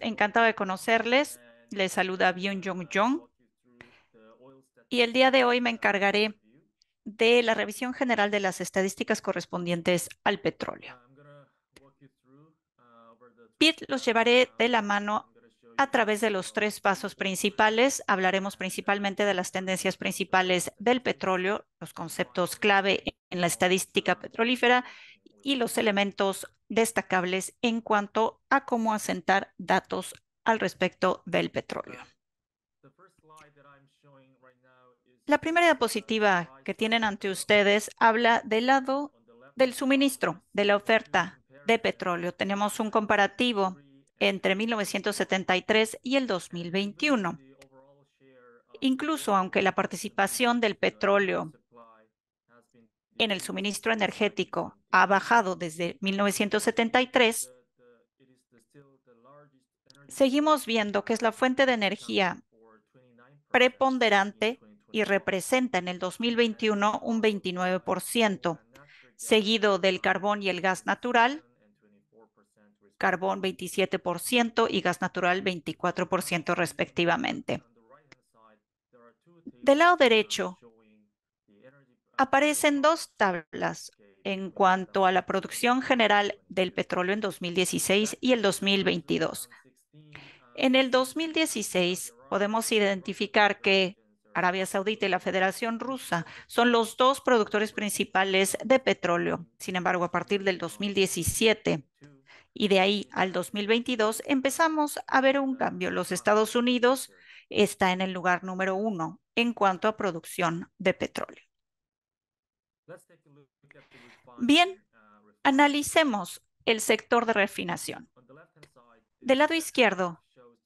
Encantado de conocerles. Les saluda Byung Jong Jong. Y el día de hoy me encargaré de la revisión general de las estadísticas correspondientes al petróleo. Pete los llevaré de la mano a través de los tres pasos principales. Hablaremos principalmente de las tendencias principales del petróleo, los conceptos clave en la estadística petrolífera y los elementos destacables en cuanto a cómo asentar datos al respecto del petróleo. La primera diapositiva que tienen ante ustedes habla del lado del suministro, de la oferta de petróleo. Tenemos un comparativo entre 1973 y el 2021. Incluso aunque la participación del petróleo en el suministro energético ha bajado desde 1973, seguimos viendo que es la fuente de energía preponderante y representa en el 2021 un 29%, seguido del carbón y el gas natural, carbón 27% y gas natural 24% respectivamente. Del lado derecho Aparecen dos tablas en cuanto a la producción general del petróleo en 2016 y el 2022. En el 2016 podemos identificar que Arabia Saudita y la Federación Rusa son los dos productores principales de petróleo. Sin embargo, a partir del 2017 y de ahí al 2022 empezamos a ver un cambio. Los Estados Unidos está en el lugar número uno en cuanto a producción de petróleo. Bien, uh, analicemos el sector de refinación. Del lado izquierdo,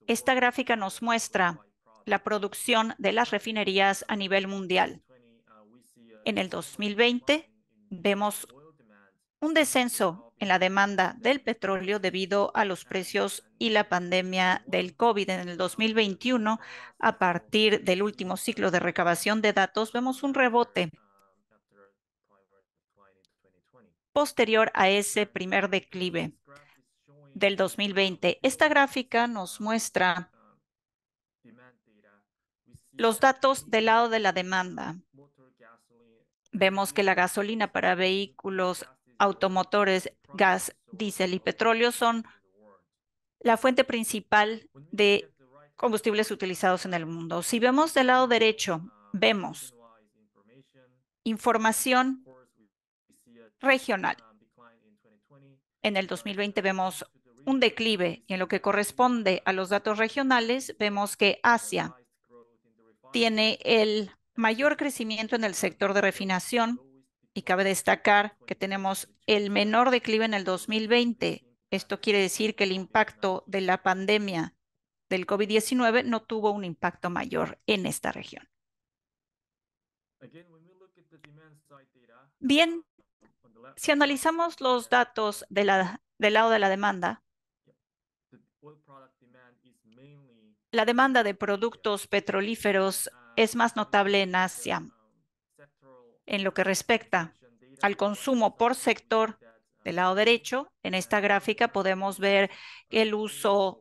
esta gráfica nos muestra la producción de las refinerías a nivel mundial. Uh, en el 2020 vemos un descenso en la demanda del petróleo debido a los precios y la pandemia del COVID. En el 2021, a partir del último ciclo de recabación de datos, vemos un rebote uh, posterior a ese primer declive del 2020. Esta gráfica nos muestra los datos del lado de la demanda. Vemos que la gasolina para vehículos, automotores, gas, diésel y petróleo son la fuente principal de combustibles utilizados en el mundo. Si vemos del lado derecho, vemos información regional. En el 2020 vemos un declive y en lo que corresponde a los datos regionales vemos que Asia tiene el mayor crecimiento en el sector de refinación y cabe destacar que tenemos el menor declive en el 2020. Esto quiere decir que el impacto de la pandemia del COVID-19 no tuvo un impacto mayor en esta región. Bien, si analizamos los datos del lado de la demanda, la demanda de productos petrolíferos ah, es más notable en Asia. Um, en lo que respecta al consumo por sector um, del lado derecho, en esta gráfica podemos ver que el uso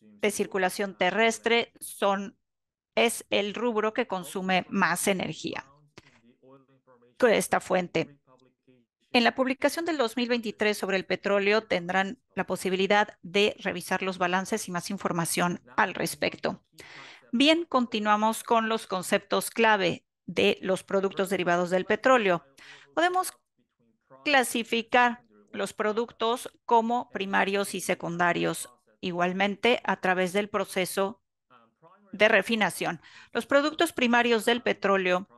de circulación terrestre es el rubro que consume más energía. Esta fuente en la publicación del 2023 sobre el petróleo tendrán la posibilidad de revisar los balances y más información al respecto. Bien, continuamos con los conceptos clave de los productos derivados del petróleo. Podemos clasificar los productos como primarios y secundarios, igualmente a través del proceso de refinación. Los productos primarios del petróleo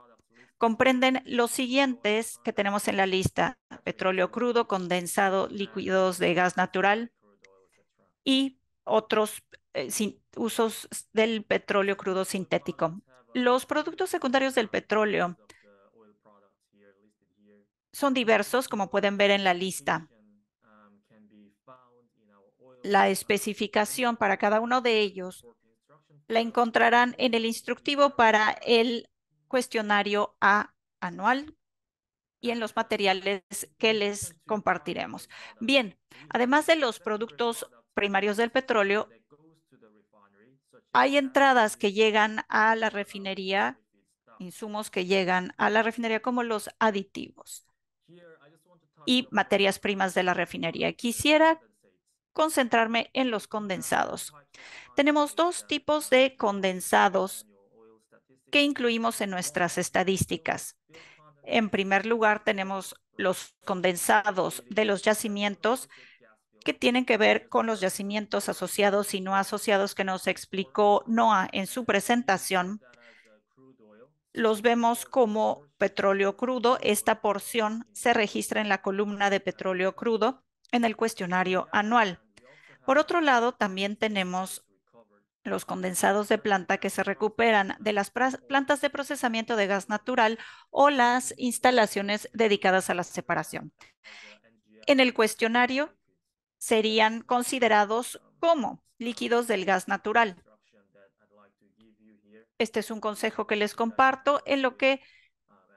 comprenden los siguientes que tenemos en la lista, petróleo crudo, condensado, líquidos de gas natural y otros eh, usos del petróleo crudo sintético. Los productos secundarios del petróleo son diversos, como pueden ver en la lista. La especificación para cada uno de ellos la encontrarán en el instructivo para el cuestionario A anual y en los materiales que les compartiremos. Bien, además de los productos primarios del petróleo, hay entradas que llegan a la refinería, insumos que llegan a la refinería como los aditivos y materias primas de la refinería. Quisiera concentrarme en los condensados. Tenemos dos tipos de condensados ¿Qué incluimos en nuestras estadísticas? En primer lugar, tenemos los condensados de los yacimientos que tienen que ver con los yacimientos asociados y no asociados que nos explicó Noah en su presentación. Los vemos como petróleo crudo. Esta porción se registra en la columna de petróleo crudo en el cuestionario anual. Por otro lado, también tenemos los condensados de planta que se recuperan de las plantas de procesamiento de gas natural o las instalaciones dedicadas a la separación. En el cuestionario serían considerados como líquidos del gas natural. Este es un consejo que les comparto en lo que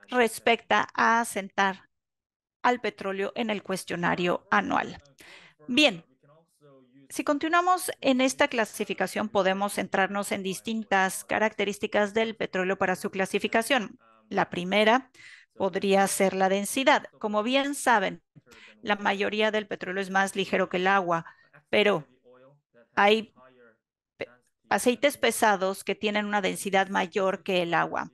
respecta a asentar al petróleo en el cuestionario anual. Bien, si continuamos en esta clasificación, podemos centrarnos en distintas características del petróleo para su clasificación. La primera podría ser la densidad. Como bien saben, la mayoría del petróleo es más ligero que el agua, pero hay aceites pesados que tienen una densidad mayor que el agua.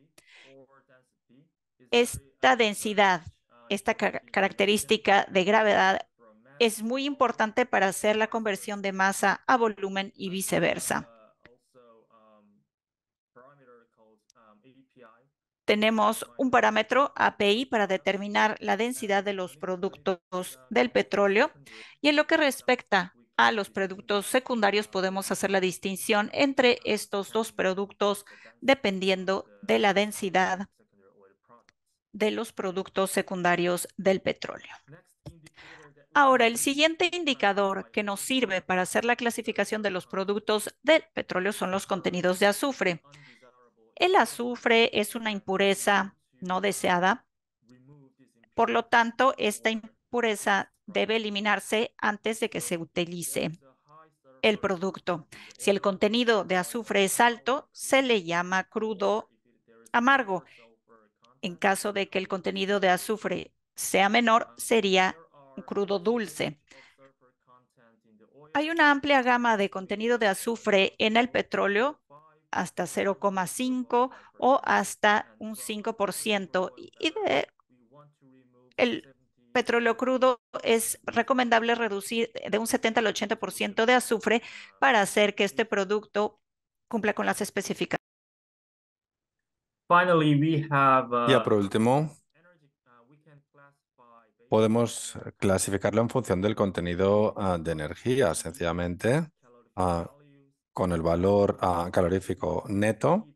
Esta densidad, esta característica de gravedad es muy importante para hacer la conversión de masa a volumen y viceversa. Ah, um, um, Tenemos un parámetro API para determinar la densidad de los productos uh, del petróleo y en lo que respecta a los productos secundarios podemos hacer la distinción entre estos dos productos dependiendo uh, de la densidad de los productos secundarios del petróleo. Ahora, el siguiente indicador que nos sirve para hacer la clasificación de los productos del petróleo son los contenidos de azufre. El azufre es una impureza no deseada. Por lo tanto, esta impureza debe eliminarse antes de que se utilice el producto. Si el contenido de azufre es alto, se le llama crudo amargo. En caso de que el contenido de azufre sea menor, sería crudo dulce. Hay una amplia gama de contenido de azufre en el petróleo hasta 0,5 o hasta un 5%. Y el petróleo crudo es recomendable reducir de un 70 al 80% de azufre para hacer que este producto cumpla con las especificaciones. Ya por último, podemos eh, clasificarlo en función del contenido ah, de energía, sencillamente, ah, con el valor ah, calorífico neto,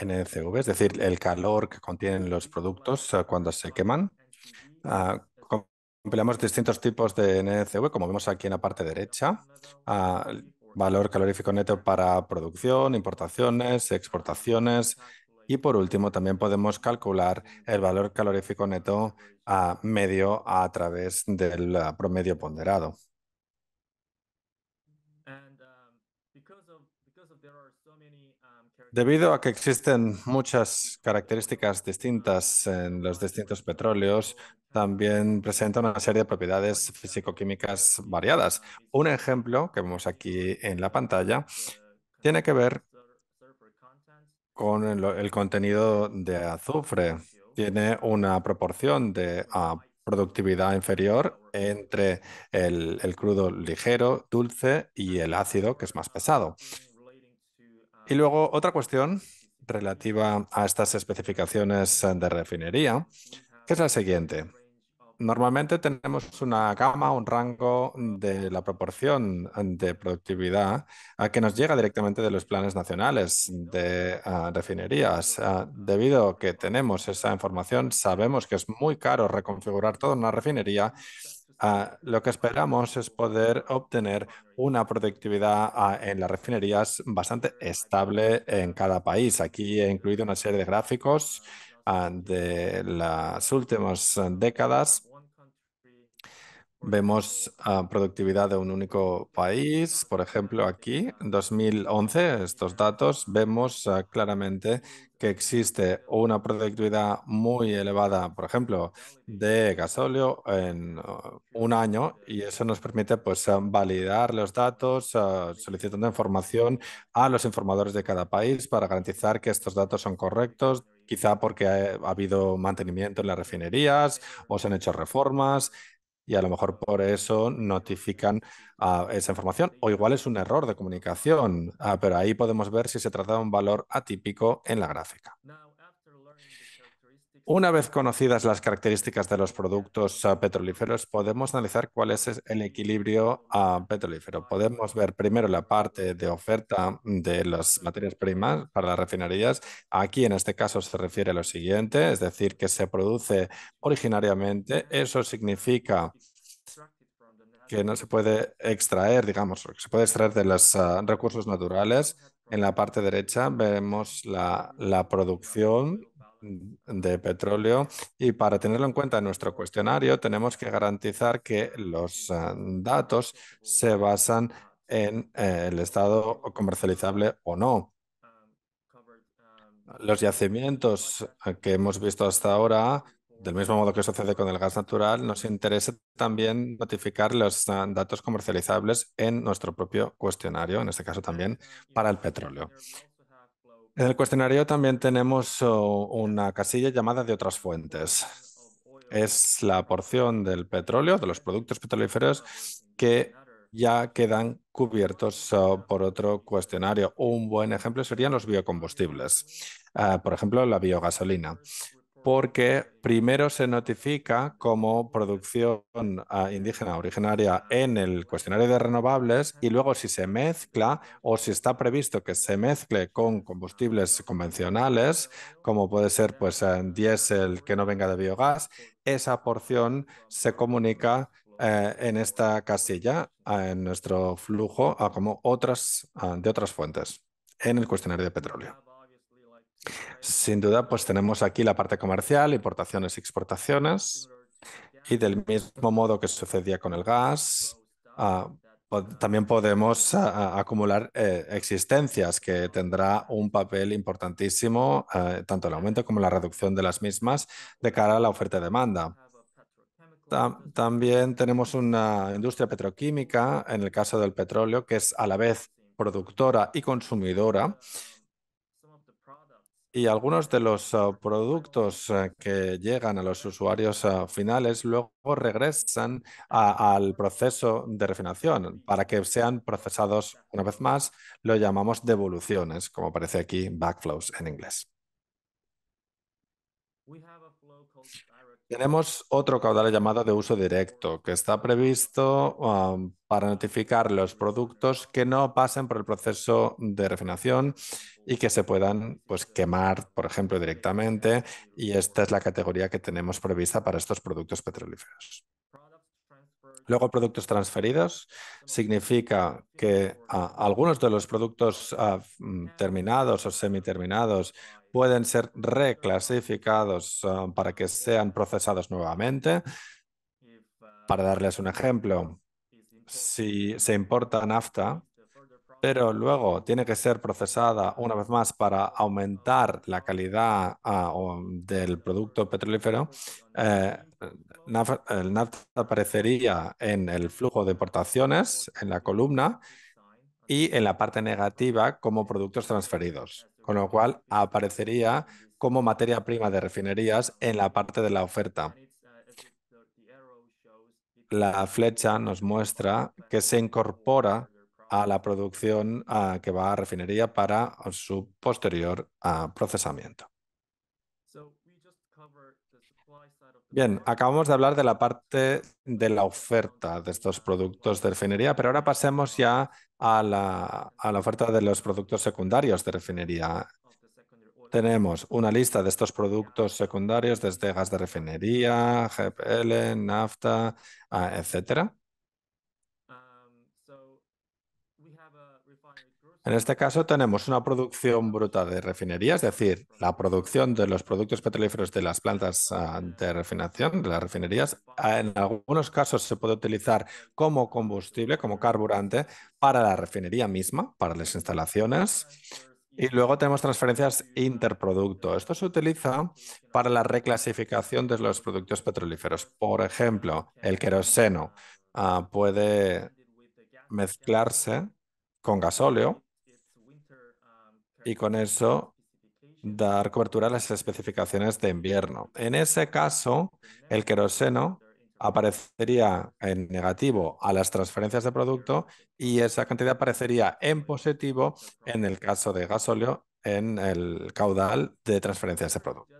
en eh, NCV, es decir, el calor que contienen los productos cuando se queman. compilamos distintos tipos de NCV, como vemos aquí en la parte derecha. valor calorífico neto para producción, importaciones, exportaciones, y por último, también podemos calcular el valor calorífico neto a medio a través del ah, promedio ponderado. Um, um, Debido a que existen muchas características distintas en los distintos petróleos, también presenta una serie de propiedades físico-químicas variadas. Un ejemplo que vemos aquí en la pantalla tiene que ver con el, contenido de azufre. Tiene una proporción de ah, productividad inferior entre el, el, crudo ligero, dulce y el ácido, que es más pesado. Y luego otra cuestión relativa a estas especificaciones de refinería, que es la siguiente normalmente tenemos una gama, un rango de la proporción de productividad ah, que nos llega directamente de los planes nacionales de ah, refinerías. Ah, debido a que tenemos esa información, sabemos que es muy caro reconfigurar toda una refinería. lo que esperamos es poder obtener una productividad en las refinerías bastante estable en cada país. Aquí he incluido una serie de gráficos Ah, de las últimas eh, décadas, vemos ah, productividad de un único país. Por ejemplo, aquí, en 2011, estos datos, vemos ah, claramente que existe una productividad muy elevada, por ejemplo, de gasóleo en oh, un año y eso nos permite pues, validar los datos solicitando información a los informadores de cada país para garantizar que estos datos son correctos, quizá porque ha, habido mantenimiento en las refinerías o se han hecho reformas y a lo mejor por eso notifican ah, esa información. O igual es un error de comunicación, ah, pero ahí podemos ver si se trata de un valor atípico en la gráfica. Una vez conocidas las características de los productos eh, petrolíferos, podemos analizar cuál es el equilibrio eh, petrolífero. Podemos ver primero la parte de oferta de las materias primas para las refinerías. Aquí en este caso se refiere a lo siguiente, es decir, que se produce originariamente. Eso significa que no se puede extraer, digamos, que se puede extraer de los eh, recursos naturales. En la parte derecha vemos la producción de petróleo y para tenerlo en cuenta en nuestro cuestionario tenemos que garantizar que los eh, datos se basan en eh, el estado comercializable o no. Los yacimientos eh, que hemos visto hasta ahora, del mismo modo que sucede con el gas natural, nos interesa también notificar los datos comercializables en nuestro propio cuestionario, en este caso también para el petróleo. En el cuestionario también tenemos oh, una casilla llamada de otras fuentes. Es la porción del petróleo, de los productos petrolíferos, que ya quedan cubiertos oh, por otro cuestionario. Un buen ejemplo serían los biocombustibles, ah, por ejemplo, la biogasolina porque primero se notifica como producción ah, indígena originaria en el cuestionario de renovables y luego si se mezcla o si está previsto que se mezcle con combustibles convencionales, como puede ser pues eh, diésel que no venga de biogás, esa porción se comunica eh, en esta casilla, en nuestro flujo, como otras, ah, de otras fuentes en el cuestionario de petróleo. Sin duda, pues tenemos aquí la parte comercial, importaciones y exportaciones. Y del mismo modo que sucedía con el gas, ah, también podemos ah, ah, acumular eh, existencias que tendrá un papel importantísimo, tanto el aumento como la reducción de las mismas de cara a la oferta y demanda. también tenemos una industria petroquímica, en el caso del petróleo, que es a la vez productora y consumidora y algunos de los ah, productos ah, que llegan a los usuarios ah, finales luego regresan al proceso de refinación para que sean procesados una vez más. Lo llamamos devoluciones, como aparece aquí, backflows en inglés. Tenemos otro caudal llamado de uso directo que está previsto um, para notificar los productos que no pasen por el proceso de refinación y que se puedan pues, quemar, por ejemplo, directamente. Y esta es la categoría que tenemos prevista para estos productos petrolíferos. Luego, productos transferidos significa que ah, algunos de los productos ah, mm, terminados o semiterminados pueden ser reclasificados eh, para que sean procesados nuevamente. Para darles un ejemplo, si se importa nafta, pero luego tiene que ser procesada una vez más para aumentar la calidad ah, del producto petrolífero, eh, el nafta aparecería en el flujo de importaciones, en la columna, y en la parte negativa como productos transferidos con lo cual aparecería como materia prima de refinerías en la parte de la oferta. La flecha nos muestra que se incorpora a la producción que va a refinería para su posterior procesamiento. Bien, acabamos de hablar de la parte de la oferta de estos productos de refinería, pero ahora pasemos ya a la, a la oferta de los productos secundarios de refinería. Tenemos una lista de estos productos secundarios desde gas de refinería, GPL, nafta, ah, etcétera. En este caso tenemos una producción bruta de refinería, es decir, la producción de los productos petrolíferos de las plantas ah, de refinación, de las refinerías. Ah, en algunos casos se puede utilizar como combustible, como carburante, para la refinería misma, para las instalaciones. Y luego tenemos transferencias interproducto. Esto se utiliza para la reclasificación de los productos petrolíferos. Por ejemplo, el queroseno ah, puede mezclarse con gasóleo y con eso dar cobertura a las especificaciones de invierno. En ese caso, el queroseno aparecería en negativo a las transferencias de producto y esa cantidad aparecería en positivo en el caso de gasóleo en el caudal de transferencias de producto.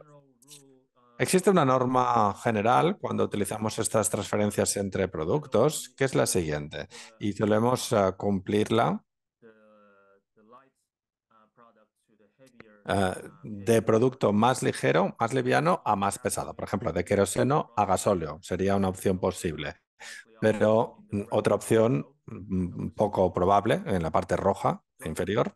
Existe una norma general cuando utilizamos estas transferencias entre productos, que es la siguiente, y solemos eh, cumplirla Eh, de producto más ligero, más liviano a más pesado. Por ejemplo, de queroseno a gasóleo sería una opción posible. Pero mm, otra opción mm, poco probable en la parte roja inferior.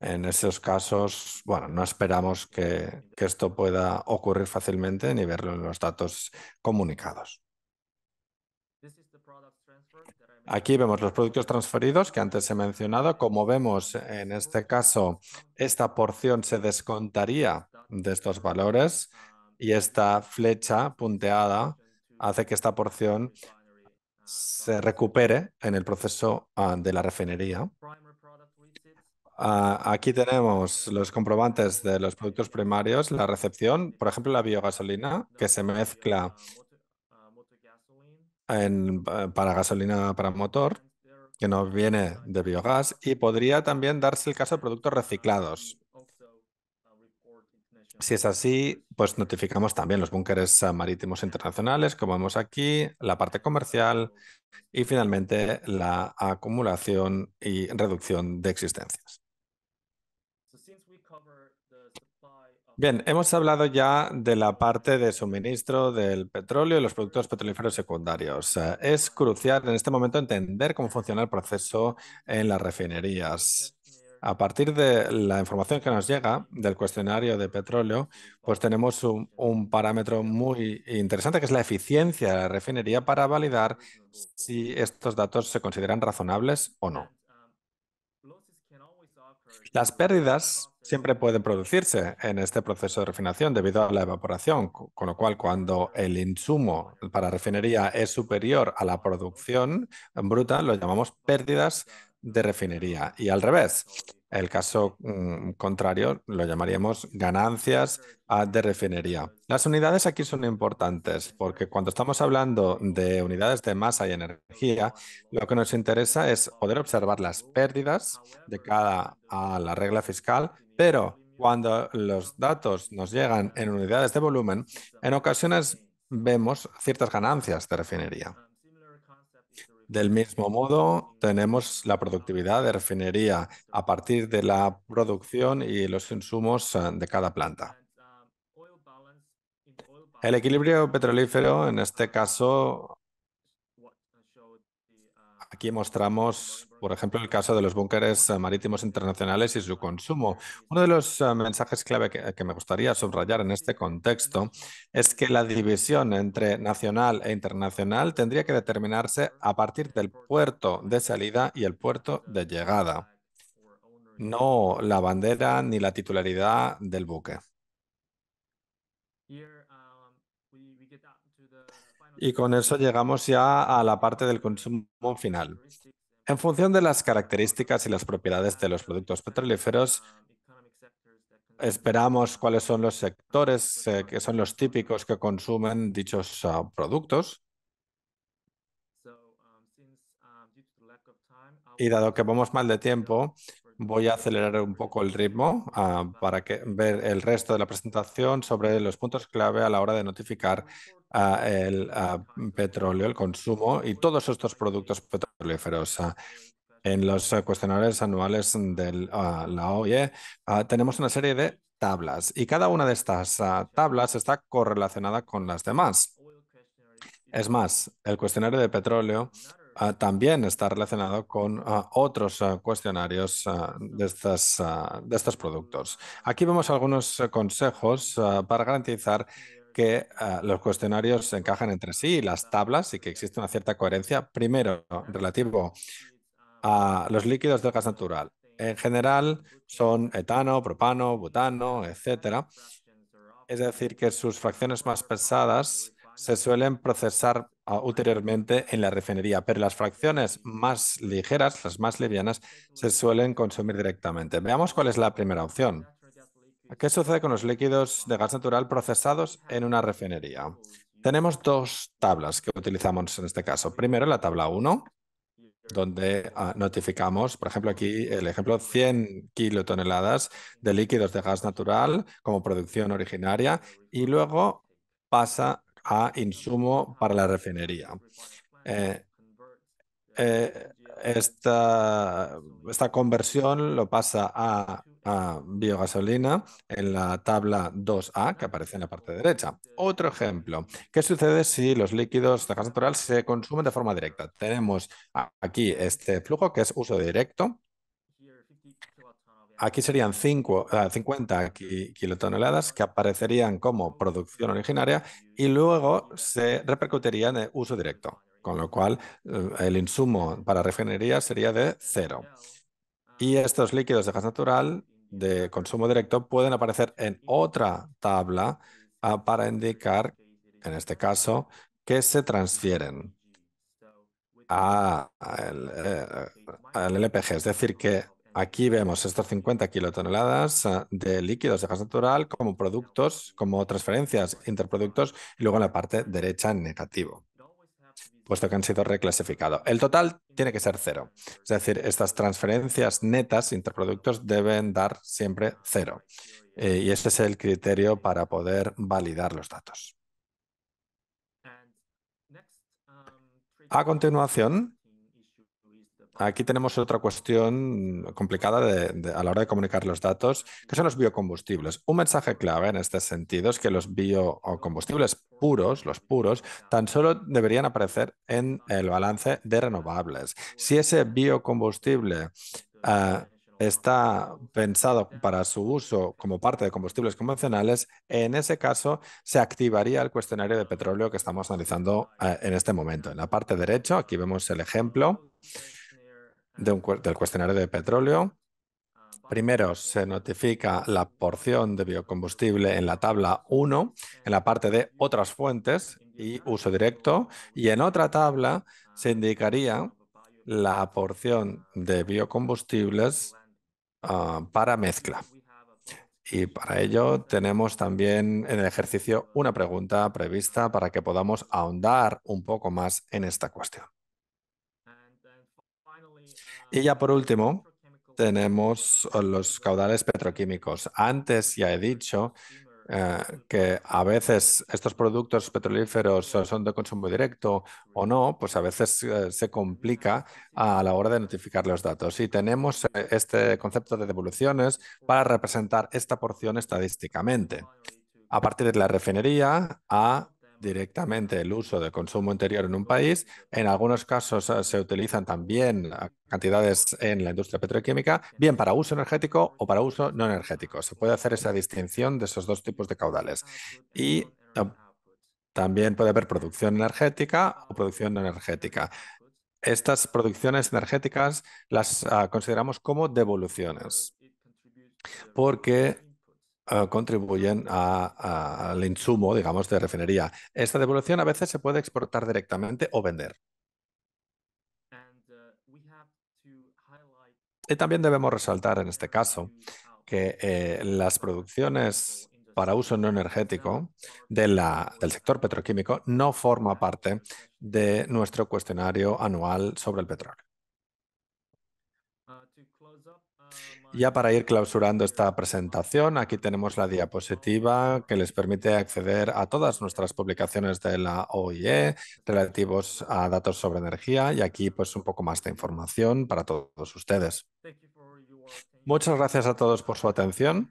En esos casos, bueno, no esperamos que esto pueda ocurrir fácilmente ni verlo en los datos comunicados. Aquí vemos los productos transferidos que antes he mencionado. Como vemos, en este caso, esta porción se descontaría de estos valores y esta flecha punteada hace que esta porción se recupere en el proceso ah, de la refinería. Ah, aquí tenemos los comprobantes de los productos primarios, la recepción, por ejemplo, la biogasolina, que se mezcla para gasolina para motor, que no viene de biogás, y podría también darse el caso de productos reciclados. Si es así, pues notificamos también los búnkeres marítimos internacionales, como vemos aquí, la parte comercial y finalmente la acumulación y reducción de existencias. Bien, hemos hablado ya de la parte de suministro del petróleo y los productos petrolíferos secundarios. Eh, es crucial en este momento entender cómo funciona el proceso en las refinerías. A partir de la información que nos llega del cuestionario de petróleo, pues tenemos un, un, parámetro muy interesante que es la eficiencia de la refinería para validar si estos datos se consideran razonables o no. Las pérdidas siempre pueden producirse en este proceso de refinación debido a la evaporación, con lo cual cuando el insumo para refinería es superior a la producción bruta, lo llamamos pérdidas de refinería. Y al revés, el caso mm, contrario lo llamaríamos ganancias ah, de refinería. Las unidades aquí son importantes porque cuando estamos hablando de unidades de masa y energía, lo que nos interesa es poder observar las pérdidas de cada a ah, la regla fiscal, pero cuando los datos nos llegan en unidades de volumen, en ocasiones vemos ciertas ganancias de refinería. Del mismo modo, tenemos la productividad de refinería a partir de la producción y los insumos eh, de cada planta. El equilibrio petrolífero, en este caso, Aquí mostramos, por ejemplo, el caso de los búnkeres eh, marítimos internacionales y su consumo. Uno de los eh, mensajes clave que, me gustaría subrayar en este contexto es que la división entre nacional e internacional tendría que determinarse a partir del puerto de salida y el puerto de llegada, no la bandera ni la titularidad del buque. Y con eso llegamos ya a la parte del consumo final. En función de las características y las propiedades de los productos petrolíferos, esperamos cuáles son los sectores eh, que son los típicos que consumen dichos ah, productos. Y dado que vamos mal de tiempo, voy a acelerar un poco el ritmo ah, para que, ver el resto de la presentación sobre los puntos clave a la hora de notificar el petróleo, el consumo y todos estos productos petrolíferos. En los eh, cuestionarios anuales de ah, la OIE ah, tenemos una serie de tablas y cada una de estas ah, tablas está correlacionada con las demás. Es más, el cuestionario de petróleo también está relacionado con otros cuestionarios de, estas, de estos productos. Aquí vemos algunos eh, consejos para garantizar que ah, los cuestionarios se encajan entre sí, las tablas, y que existe una cierta coherencia. Primero, relativo a los líquidos del gas natural. En general son etano, propano, butano, etc. Es decir, que sus fracciones más pesadas se suelen procesar ah, ulteriormente en la refinería, pero las fracciones más ligeras, las más livianas, se suelen consumir directamente. Veamos cuál es la primera opción. ¿Qué sucede con los líquidos de gas natural procesados en una refinería? Tenemos dos tablas que utilizamos en este caso. Primero, la tabla 1, donde ah, notificamos, por ejemplo, aquí el ejemplo 100 kilotoneladas de líquidos de gas natural como producción originaria y luego pasa a insumo para la refinería. Eh, eh, esta conversión lo pasa a a biogasolina en la tabla 2A que aparece en la parte derecha. Otro ejemplo, ¿qué sucede si los líquidos de gas natural se consumen de forma directa? Tenemos aquí este flujo que es uso directo. Aquí serían 50 ah, kilotoneladas que aparecerían como producción originaria y luego se repercutirían en uso directo, con lo cual eh, el insumo para refinería sería de cero. Y estos líquidos de gas natural de consumo directo pueden aparecer en otra tabla ah, para indicar, en este caso, que se transfieren al eh, LPG. Es decir, que aquí vemos estas 50 kilotoneladas ah, de líquidos de gas natural como productos, como transferencias interproductos, y luego en la parte derecha negativo puesto que han sido reclasificados. El total tiene que ser cero. Es decir, estas transferencias netas interproductos deben dar siempre cero. Eh, y ese es el criterio para poder validar los datos. Um, A continuación, aquí tenemos otra cuestión complicada a la hora de comunicar los datos, que son los biocombustibles. Un mensaje clave en este sentido es que los biocombustibles puros, los puros, tan solo deberían aparecer en el balance de renovables. Si ese biocombustible ah, está pensado para su uso como parte de combustibles convencionales, en ese caso se activaría el cuestionario de petróleo que estamos analizando ah, en este momento. En la parte derecha, aquí vemos el ejemplo del cuestionario de petróleo. Primero se notifica la porción de biocombustible en la tabla 1, en la parte de otras fuentes y uso directo, y en otra tabla se indicaría la porción de biocombustibles ah, para mezcla. Y para ello tenemos también en el ejercicio una pregunta prevista para que podamos ahondar un poco más en esta cuestión. Y ya por último, tenemos los caudales petroquímicos. Antes ya he dicho eh, que a veces estos productos petrolíferos son de consumo directo o no, pues a veces eh, se complica a la hora de notificar los datos. Y tenemos eh, este concepto de devoluciones para representar esta porción estadísticamente. A partir de la refinería a directamente el uso de consumo interior en un país. En algunos casos eh, se utilizan también cantidades en la industria petroquímica, bien para uso energético o para uso no energético. Se puede hacer esa distinción de esos dos tipos de caudales. Y también puede haber producción energética o producción no energética. Estas producciones energéticas las ah, consideramos como devoluciones porque eh, contribuyen al insumo, digamos, de refinería. Esta devolución a veces se puede exportar directamente o vender. Uh, y también debemos resaltar en este caso que eh, las producciones para uso no energético del sector petroquímico no forma parte de nuestro cuestionario anual sobre el petróleo. Ya para ir clausurando esta presentación, aquí tenemos la diapositiva que les permite acceder a todas nuestras publicaciones de la OIE relativos a datos sobre energía y aquí pues un poco más de información para todos ustedes. Muchas gracias a todos por su atención.